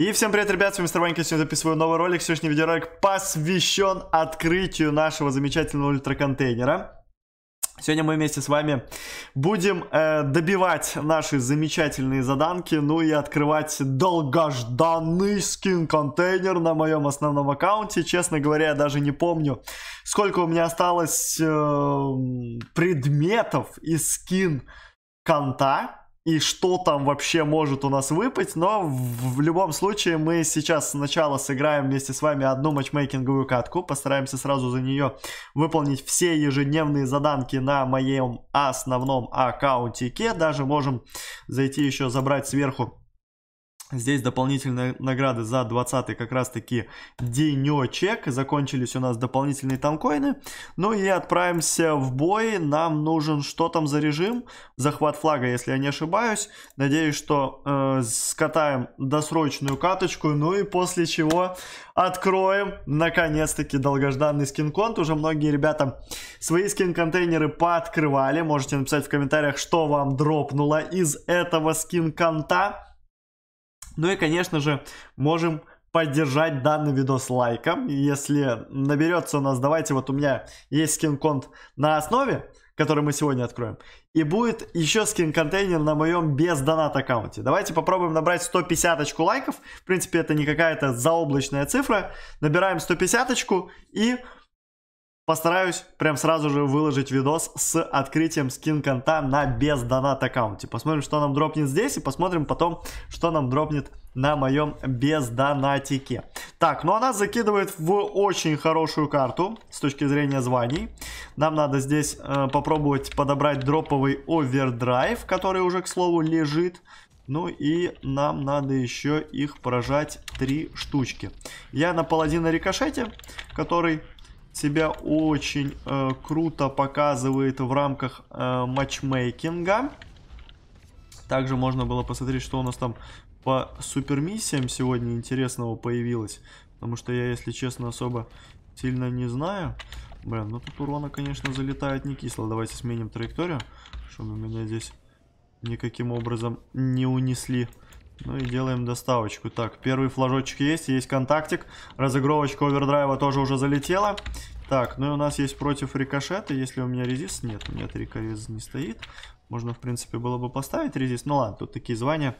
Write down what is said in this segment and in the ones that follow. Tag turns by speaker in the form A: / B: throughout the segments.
A: И всем привет, ребят, с вами Мистер Ванька, сегодня записываю новый ролик. Сегодняшний видеоролик посвящен открытию нашего замечательного ультраконтейнера. Сегодня мы вместе с вами будем э, добивать наши замечательные заданки, ну и открывать долгожданный скин-контейнер на моем основном аккаунте. Честно говоря, я даже не помню, сколько у меня осталось э, предметов из скин-конта и что там вообще может у нас выпасть, но в, в любом случае мы сейчас сначала сыграем вместе с вами одну матчмейкинговую катку, постараемся сразу за нее выполнить все ежедневные заданки на моем основном аккаунтике, даже можем зайти еще забрать сверху Здесь дополнительные награды за 20 как раз таки денечек. Закончились у нас дополнительные танкоины. Ну и отправимся в бой. Нам нужен что там за режим? Захват флага, если я не ошибаюсь. Надеюсь, что э, скатаем досрочную каточку. Ну и после чего откроем, наконец-таки, долгожданный скин-конт. Уже многие ребята свои скин-контейнеры пооткрывали. Можете написать в комментариях, что вам дропнуло из этого скин-конта. Ну и, конечно же, можем поддержать данный видос лайком. Если наберется у нас, давайте, вот у меня есть скин-конт на основе, который мы сегодня откроем. И будет еще скин-контейнер на моем без донат аккаунте. Давайте попробуем набрать 150 очку лайков. В принципе, это не какая-то заоблачная цифра. Набираем 150 очку и Постараюсь прям сразу же выложить видос с открытием скин-конта на без донат аккаунте. Посмотрим, что нам дропнет здесь и посмотрим потом, что нам дропнет на моем без донатике. Так, ну она а закидывает в очень хорошую карту с точки зрения званий. Нам надо здесь э, попробовать подобрать дроповый овердрайв, который уже, к слову, лежит. Ну и нам надо еще их поражать три штучки. Я на паладина рикошете, который себя очень э, круто показывает в рамках э, матчмейкинга. Также можно было посмотреть, что у нас там по супермиссиям сегодня интересного появилось. Потому что я, если честно, особо сильно не знаю. Блин, ну тут урона, конечно, залетает не кисло. Давайте сменим траекторию, чтобы меня здесь никаким образом не унесли. Ну и делаем доставочку. Так, первый флажочек есть, есть контактик. Разыгровочка овердрайва тоже уже залетела. Так, ну и у нас есть против рикошета, если у меня резист. Нет, у меня рикорез не стоит. Можно, в принципе, было бы поставить резист. Ну ладно, тут такие звания.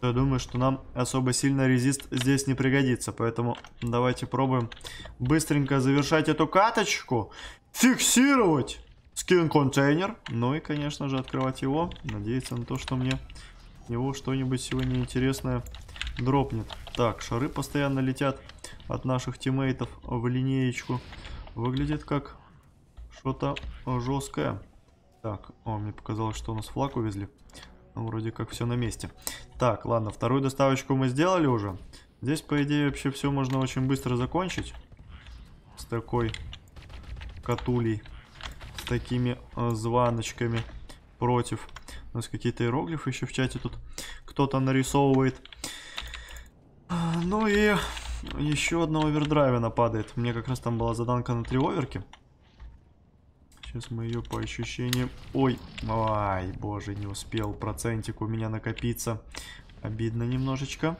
A: То я думаю, что нам особо сильно резист здесь не пригодится. Поэтому давайте пробуем быстренько завершать эту каточку. Фиксировать скин-контейнер. Ну и, конечно же, открывать его. Надеяться на то, что мне его что-нибудь сегодня интересное дропнет. Так, шары постоянно летят от наших тиммейтов в линеечку. Выглядит как что-то жесткое. Так, о, мне показалось, что у нас флаг увезли. Ну, вроде как все на месте. Так, ладно, вторую доставочку мы сделали уже. Здесь, по идее, вообще все можно очень быстро закончить. С такой катулей. С такими э, званочками против у нас какие-то иероглифы еще в чате тут кто-то нарисовывает. А, ну и еще одного овердрайвена падает. Мне как раз там была заданка на три оверки. Сейчас мы ее по ощущениям... Ой, ай, боже, не успел процентик у меня накопиться. Обидно немножечко.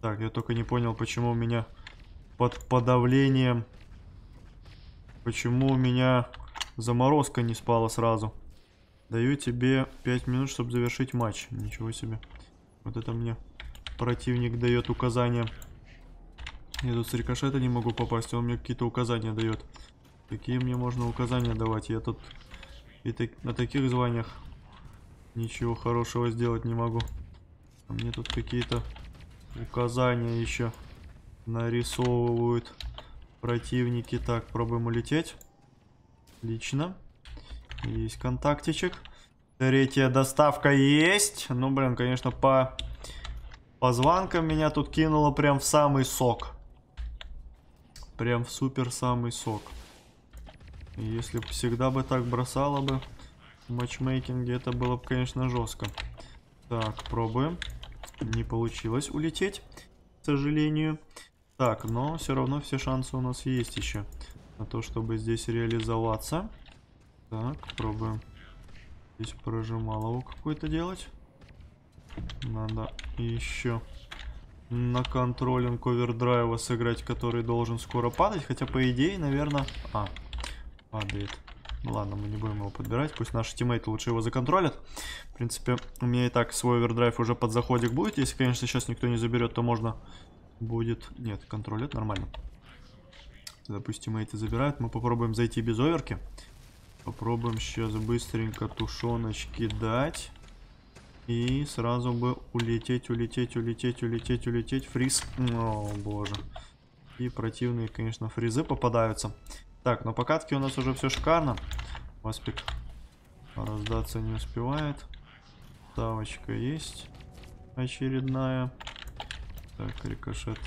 A: Так, я только не понял, почему у меня под подавлением... Почему у меня заморозка не спала сразу. Даю тебе 5 минут, чтобы завершить матч. Ничего себе. Вот это мне противник дает указания. Я тут с рикошета не могу попасть, он мне какие-то указания дает. Какие мне можно указания давать? Я тут и так, на таких званиях ничего хорошего сделать не могу. А мне тут какие-то указания еще нарисовывают противники. Так, пробуем улететь. Отлично. Есть контактичек. Третья доставка есть. Ну, блин, конечно, по позвонкам меня тут кинуло прям в самый сок. Прям в супер самый сок. Если бы всегда бы так бросало бы в матчмейкинге, это было бы, конечно, жестко. Так, пробуем. Не получилось улететь, к сожалению. Так, но все равно все шансы у нас есть еще на то, чтобы здесь реализоваться. Так, пробуем. Здесь прожимало, прожималову какую-то делать. Надо еще на контролинг овердрайва сыграть, который должен скоро падать. Хотя, по идее, наверное... А, падает. Ну ладно, мы не будем его подбирать. Пусть наши тиммейты лучше его законтролят. В принципе, у меня и так свой овердрайв уже под заходик будет. Если, конечно, сейчас никто не заберет, то можно будет... Нет, контролят нормально. Допустим, эти забирают. Мы попробуем зайти без оверки. Попробуем сейчас быстренько тушеночки дать. И сразу бы улететь, улететь, улететь, улететь, улететь. Фриз. О, боже. И противные, конечно, фризы попадаются. Так, но покатки у нас уже все шикарно. Васпик раздаться не успевает. Ставочка есть. Очередная. Так, рикошет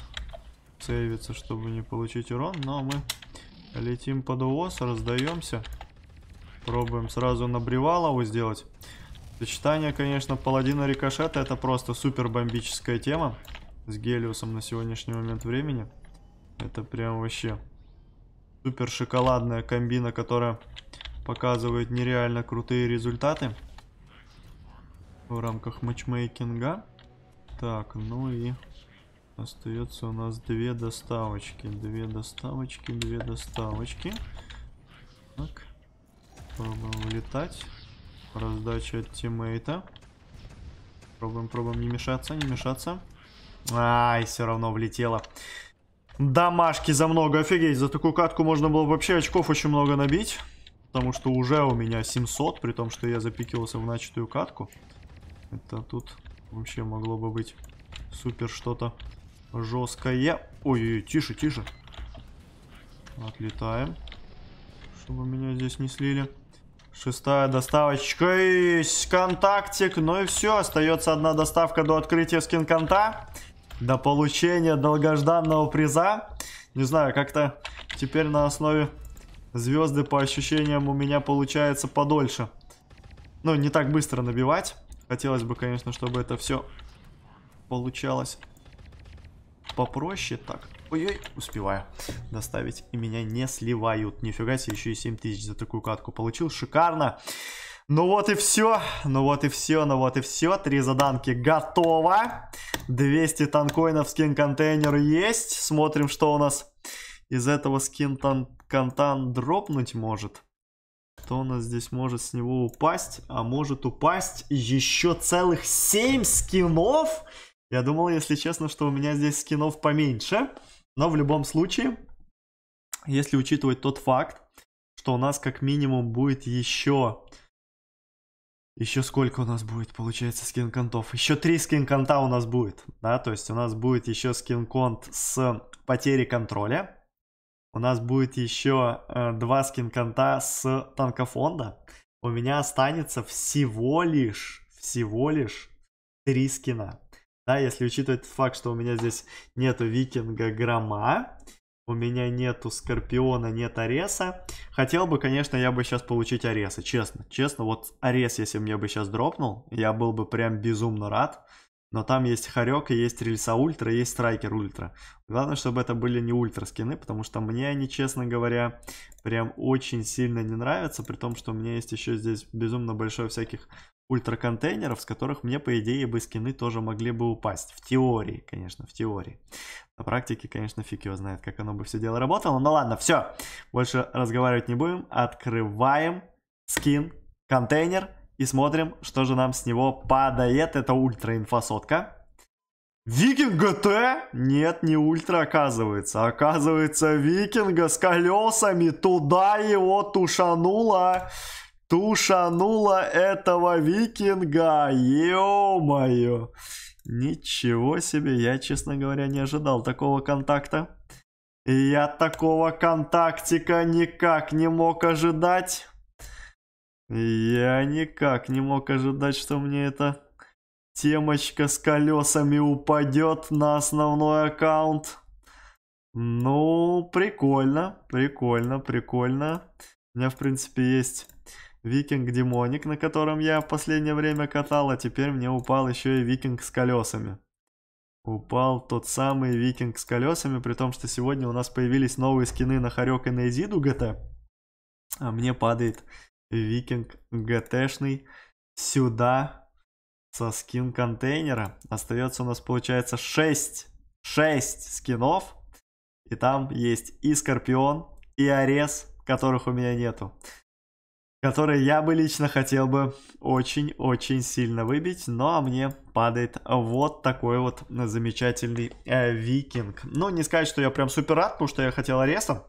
A: сейвится, чтобы не получить урон. Но мы летим под ООС, раздаемся. Пробуем сразу на Бревалову сделать. Сочетание, конечно, паладина рикошета это просто супер бомбическая тема с Гелиусом на сегодняшний момент времени. Это прям вообще супер шоколадная комбина, которая показывает нереально крутые результаты в рамках матчмейкинга. Так, ну и остается у нас две доставочки, две доставочки, две доставочки. Так. Пробуем улетать. Раздача от тиммейта. Пробуем, пробуем не мешаться, не мешаться. Ай, все равно влетело. Домашки за много, офигеть. За такую катку можно было вообще очков очень много набить. Потому что уже у меня 700, при том, что я запикивался в начатую катку. Это тут вообще могло бы быть супер что-то жесткое. Ой-ой-ой, тише, тише. Отлетаем. Чтобы меня здесь не слили. Шестая доставочка из контактик. Ну и все, остается одна доставка до открытия скин-конта. До получения долгожданного приза. Не знаю, как-то теперь на основе звезды по ощущениям у меня получается подольше. Ну, не так быстро набивать. Хотелось бы, конечно, чтобы это все получалось попроще так. Ой-ой, успеваю доставить. И меня не сливают. Нифига себе, еще и тысяч за такую катку получил. Шикарно. Ну вот и все, ну вот и все, ну вот и все. Три заданки готово. 200 танкоинов скин-контейнер есть. Смотрим, что у нас из этого скин-контан дропнуть может. Что у нас здесь может с него упасть? А может упасть еще целых 7 скинов? Я думал, если честно, что у меня здесь скинов поменьше. Но в любом случае, если учитывать тот факт, что у нас как минимум будет еще... Еще сколько у нас будет, получается, скин-контов? Еще три скин-конта у нас будет, да? То есть у нас будет еще скин-конт с потери контроля. У нас будет еще э, два скин-конта с танкофонда. У меня останется всего лишь, всего лишь три скина. Да, если учитывать факт, что у меня здесь нету викинга грома, у меня нету Скорпиона, нет Ареса. Хотел бы, конечно, я бы сейчас получить Ареса, честно. Честно, вот Арес, если мне бы сейчас дропнул, я был бы прям безумно рад. Но там есть хорек, и есть Рельса Ультра, есть Страйкер Ультра. Главное, чтобы это были не ультра скины, потому что мне они, честно говоря, прям очень сильно не нравятся. При том, что у меня есть еще здесь безумно большое всяких ультраконтейнеров, с которых мне, по идее, бы скины тоже могли бы упасть. В теории, конечно, в теории. На практике, конечно, фиг его знает, как оно бы все дело работало. Но ну ладно, все, больше разговаривать не будем. Открываем скин, контейнер и смотрим, что же нам с него падает. Это ультра инфосотка. Викинг ГТ? Нет, не ультра оказывается. Оказывается, викинга с колесами туда его тушануло. Тушанула этого викинга, ё-моё! Ничего себе, я, честно говоря, не ожидал такого контакта. Я такого контактика никак не мог ожидать. Я никак не мог ожидать, что мне эта темочка с колесами упадет на основной аккаунт. Ну, прикольно, прикольно, прикольно. У меня, в принципе, есть Викинг-демоник, на котором я в последнее время катал, а теперь мне упал еще и викинг с колесами. Упал тот самый викинг с колесами, при том, что сегодня у нас появились новые скины на Харек и на Изиду ГТ. А мне падает викинг ГТшный сюда со скин контейнера. Остается у нас получается 6, 6 скинов. И там есть и Скорпион, и Арес, которых у меня нету которые я бы лично хотел бы очень-очень сильно выбить, но а мне падает вот такой вот замечательный э, викинг. Ну, не сказать, что я прям супер рад, потому что я хотел ареса,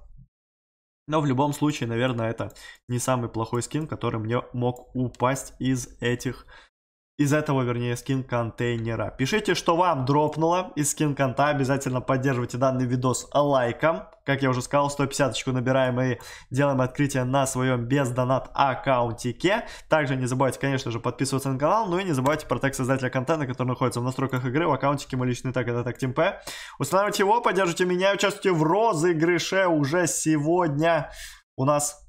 A: но в любом случае, наверное, это не самый плохой скин, который мне мог упасть из этих из этого, вернее, скин контейнера. Пишите, что вам дропнуло из скин конта. Обязательно поддерживайте данный видос лайком. Как я уже сказал, 150 набираем и делаем открытие на своем бездонат аккаунтике. Также не забывайте, конечно же, подписываться на канал. Ну и не забывайте про тег создателя контента, который находится в настройках игры, в аккаунтике мой личный так это так Тимпе. Устанавливайте его, поддержите меня, участвуйте в розыгрыше уже сегодня. У нас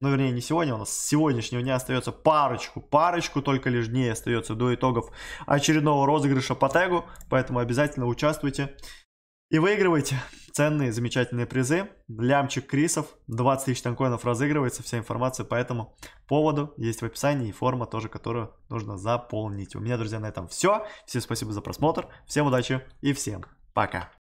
A: ну вернее не сегодня, у нас с сегодняшнего дня остается парочку, парочку только лишь дней остается до итогов очередного розыгрыша по тегу, поэтому обязательно участвуйте и выигрывайте ценные, замечательные призы. Лямчик Крисов, 20 тысяч танкоинов разыгрывается, вся информация по этому поводу есть в описании и форма тоже, которую нужно заполнить. У меня, друзья, на этом все. Всем спасибо за просмотр, всем удачи и всем пока.